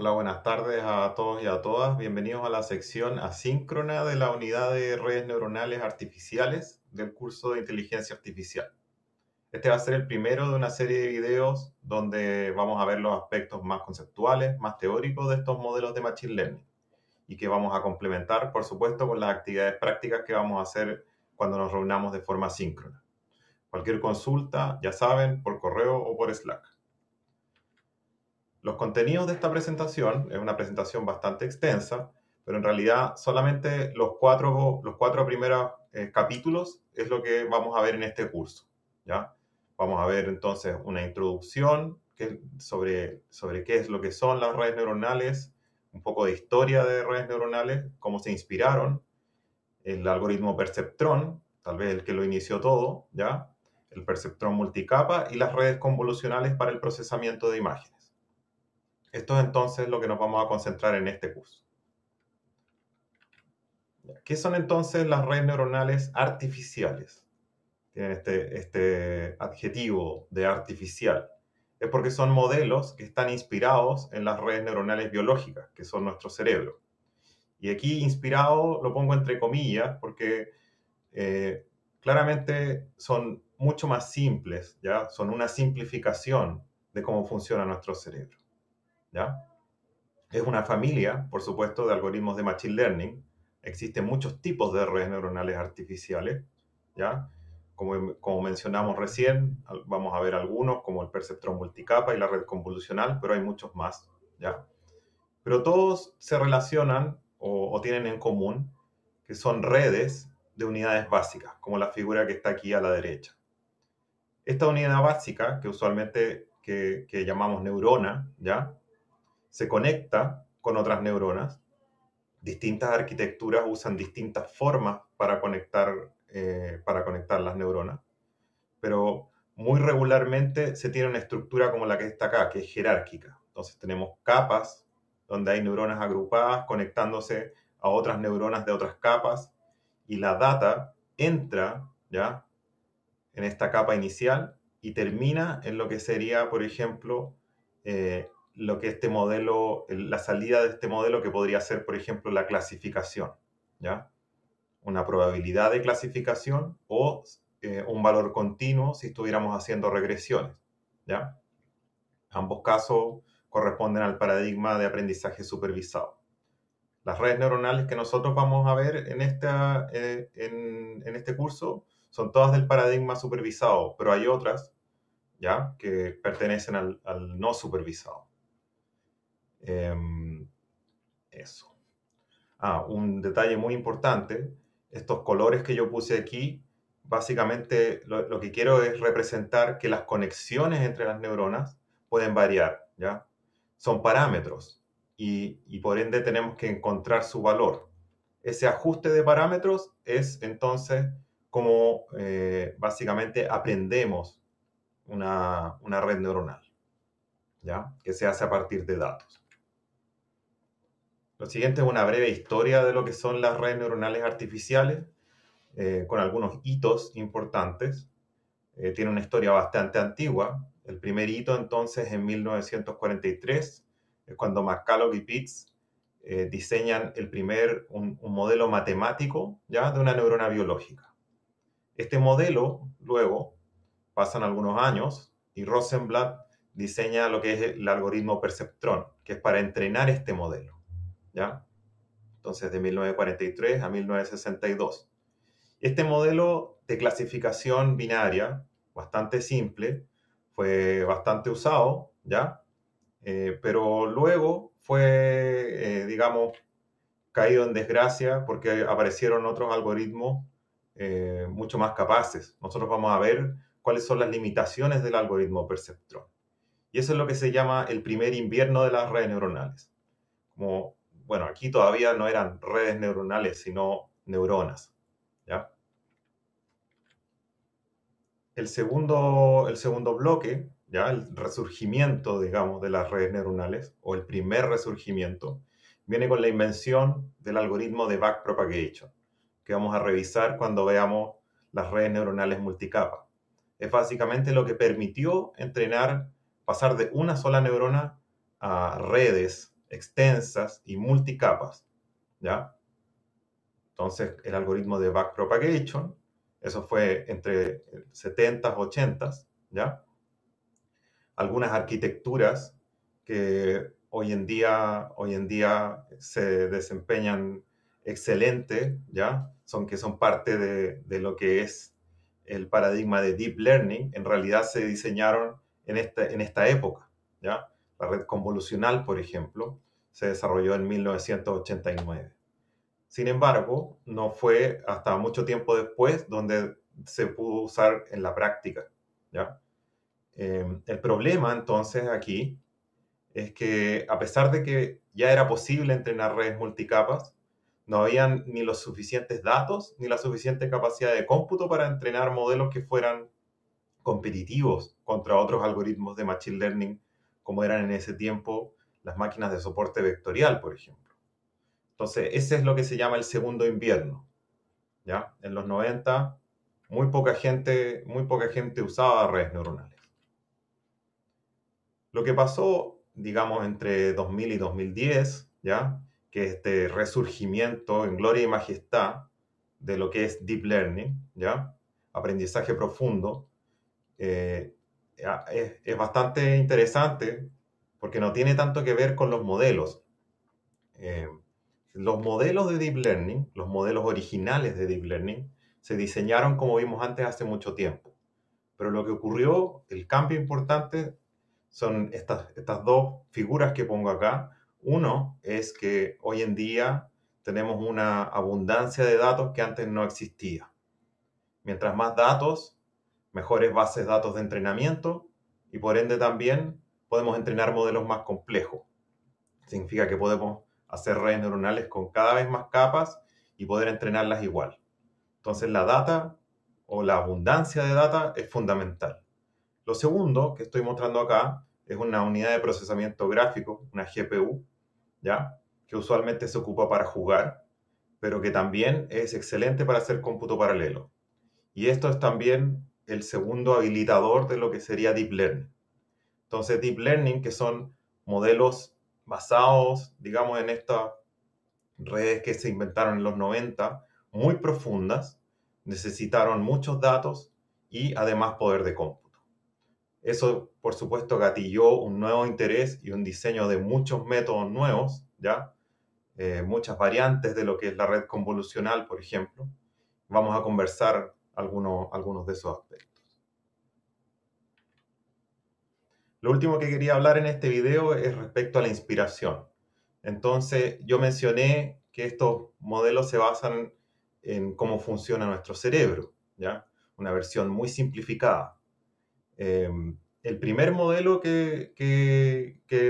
Hola, buenas tardes a todos y a todas. Bienvenidos a la sección asíncrona de la unidad de redes neuronales artificiales del curso de inteligencia artificial. Este va a ser el primero de una serie de videos donde vamos a ver los aspectos más conceptuales, más teóricos de estos modelos de Machine Learning y que vamos a complementar, por supuesto, con las actividades prácticas que vamos a hacer cuando nos reunamos de forma asíncrona. Cualquier consulta, ya saben, por correo o por Slack. Los contenidos de esta presentación es una presentación bastante extensa, pero en realidad solamente los cuatro, los cuatro primeros eh, capítulos es lo que vamos a ver en este curso. ¿ya? Vamos a ver entonces una introducción sobre, sobre qué es lo que son las redes neuronales, un poco de historia de redes neuronales, cómo se inspiraron, el algoritmo perceptrón, tal vez el que lo inició todo, ¿ya? el perceptrón multicapa y las redes convolucionales para el procesamiento de imágenes. Esto es entonces lo que nos vamos a concentrar en este curso. ¿Qué son entonces las redes neuronales artificiales? Tienen este, este, adjetivo de artificial. Es porque son modelos que están inspirados en las redes neuronales biológicas, que son nuestro cerebro. Y aquí inspirado lo pongo entre comillas porque eh, claramente son mucho más simples, ¿ya? son una simplificación de cómo funciona nuestro cerebro. ¿ya? Es una familia, por supuesto, de algoritmos de Machine Learning. Existen muchos tipos de redes neuronales artificiales, ¿ya? Como, mencionamos recién, vamos a ver algunos, como el perceptrón multicapa y la red convolucional, pero hay muchos más, ¿ya? Pero todos se relacionan o, tienen en común que son redes de unidades básicas, como la figura que está aquí a la derecha. Esta unidad básica, que usualmente llamamos neurona, ¿ya? se conecta con otras neuronas. Distintas arquitecturas usan distintas formas para conectar, eh, para conectar las neuronas, pero muy regularmente se tiene una estructura como la que está acá, que es jerárquica. Entonces tenemos capas donde hay neuronas agrupadas conectándose a otras neuronas de otras capas y la data entra ya en esta capa inicial y termina en lo que sería, por ejemplo, eh, lo que este modelo, la salida de este modelo que podría ser, por ejemplo, la clasificación, ¿ya? Una probabilidad de clasificación o eh, un valor continuo si estuviéramos haciendo regresiones, ¿ya? Ambos casos corresponden al paradigma de aprendizaje supervisado. Las redes neuronales que nosotros vamos a ver en, eh, en, este curso son todas del paradigma supervisado, pero hay otras, ¿ya? Que pertenecen al no supervisado. Em, eso. Ah, un detalle muy importante, estos colores que yo puse aquí, básicamente lo, que quiero es representar que las conexiones entre las neuronas pueden variar, ¿ya? Son parámetros y, por ende tenemos que encontrar su valor. Ese ajuste de parámetros es entonces como eh, básicamente aprendemos una, una red neuronal, ¿ya? Que se hace a partir de datos. Lo siguiente es una breve historia de lo que son las redes neuronales artificiales, eh, con algunos hitos importantes. Eh, tiene una historia bastante antigua. El primer hito entonces en 1943 es cuando McCulloch y Pitts eh, diseñan el primer, un, modelo matemático ya de una neurona biológica. Este modelo luego pasan algunos años y Rosenblatt diseña lo que es el algoritmo perceptrón, que es para entrenar este modelo. ¿ya? Entonces, de 1943 a 1962. Este modelo de clasificación binaria, bastante simple, fue bastante usado, ¿ya? Eh, pero luego fue, eh, digamos, caído en desgracia porque aparecieron otros algoritmos eh, mucho más capaces. Nosotros vamos a ver cuáles son las limitaciones del algoritmo perceptrón. Y eso es lo que se llama el primer invierno de las redes neuronales. Como bueno, aquí todavía no eran redes neuronales, sino neuronas. El, segundo, el segundo bloque, ¿ya? el resurgimiento, digamos, de las redes neuronales, o el primer resurgimiento, viene con la invención del algoritmo de backpropagation, que vamos a revisar cuando veamos las redes neuronales multicapa. Es básicamente lo que permitió entrenar, pasar de una sola neurona a redes extensas y multicapas, ¿ya? Entonces, el algoritmo de backpropagation, eso fue entre 70s, 80s, ¿ya? Algunas arquitecturas que hoy en día, hoy en día se desempeñan excelente, ¿ya? Son que son parte de, lo que es el paradigma de deep learning, en realidad se diseñaron en esta, en esta época, ¿ya? La red convolucional, por ejemplo, se desarrolló en 1989. Sin embargo, no fue hasta mucho tiempo después donde se pudo usar en la práctica. ¿ya? Eh, el problema entonces aquí es que a pesar de que ya era posible entrenar redes multicapas, no habían ni los suficientes datos ni la suficiente capacidad de cómputo para entrenar modelos que fueran competitivos contra otros algoritmos de Machine Learning como eran en ese tiempo las máquinas de soporte vectorial, por ejemplo. Entonces, ese es lo que se llama el segundo invierno. ¿ya? En los 90, muy poca gente, muy poca gente usaba redes neuronales. Lo que pasó, digamos, entre 2000 y 2010, ¿ya? que este resurgimiento en gloria y majestad de lo que es deep learning, ¿ya? aprendizaje profundo, eh, Ah, es, bastante interesante porque no tiene tanto que ver con los modelos. Eh, los modelos de Deep Learning, los modelos originales de Deep Learning, se diseñaron como vimos antes hace mucho tiempo. Pero lo que ocurrió, el cambio importante, son estas, estas dos figuras que pongo acá. Uno es que hoy en día tenemos una abundancia de datos que antes no existía. Mientras más datos, mejores bases de datos de entrenamiento y por ende también podemos entrenar modelos más complejos. Significa que podemos hacer redes neuronales con cada vez más capas y poder entrenarlas igual. Entonces la data o la abundancia de data es fundamental. Lo segundo que estoy mostrando acá es una unidad de procesamiento gráfico, una GPU, ¿ya? que usualmente se ocupa para jugar, pero que también es excelente para hacer cómputo paralelo. Y esto es también el segundo habilitador de lo que sería Deep Learning. Entonces, Deep Learning, que son modelos basados, digamos, en estas redes que se inventaron en los 90, muy profundas, necesitaron muchos datos y además poder de cómputo. Eso, por supuesto, gatilló un nuevo interés y un diseño de muchos métodos nuevos, ¿ya? Eh, muchas variantes de lo que es la red convolucional, por ejemplo. Vamos a conversar algunos, de esos aspectos. Lo último que quería hablar en este video es respecto a la inspiración. Entonces, yo mencioné que estos modelos se basan en cómo funciona nuestro cerebro, ¿ya? Una versión muy simplificada. Em, el primer modelo que,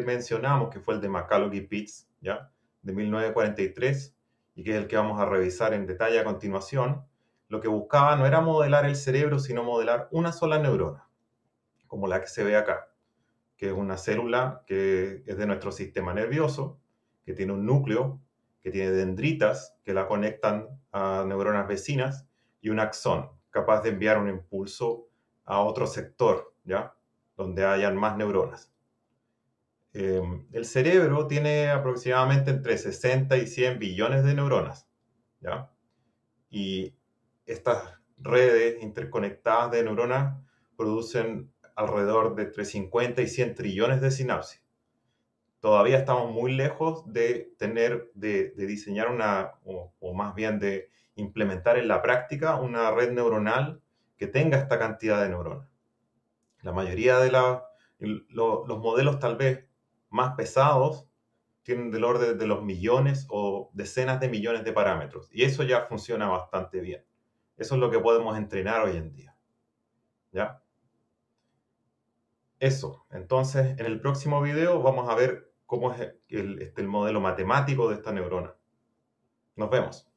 mencionamos, que fue el de McCulloch y Pitts, ¿ya? De 1943, y que es el que vamos a revisar en detalle a continuación, lo que buscaba no era modelar el cerebro, sino modelar una sola neurona, como la que se ve acá, que es una célula que es de nuestro sistema nervioso, que tiene un núcleo, que tiene dendritas que la conectan a neuronas vecinas y un axón capaz de enviar un impulso a otro sector, ¿ya? Donde hayan más neuronas. Em, el cerebro tiene aproximadamente entre 60 y 100 billones de neuronas, ¿ya? Y estas redes interconectadas de neuronas producen alrededor de entre 50 y 100 trillones de sinapsis. Todavía estamos muy lejos de tener, de, diseñar una, o, más bien de implementar en la práctica una red neuronal que tenga esta cantidad de neuronas. La mayoría de los modelos tal vez más pesados tienen del orden de los millones o decenas de millones de parámetros y eso ya funciona bastante bien eso es lo que podemos entrenar hoy en día. ¿Ya? Eso. Entonces, en el próximo video vamos a ver cómo es el, este, modelo matemático de esta neurona. Nos vemos.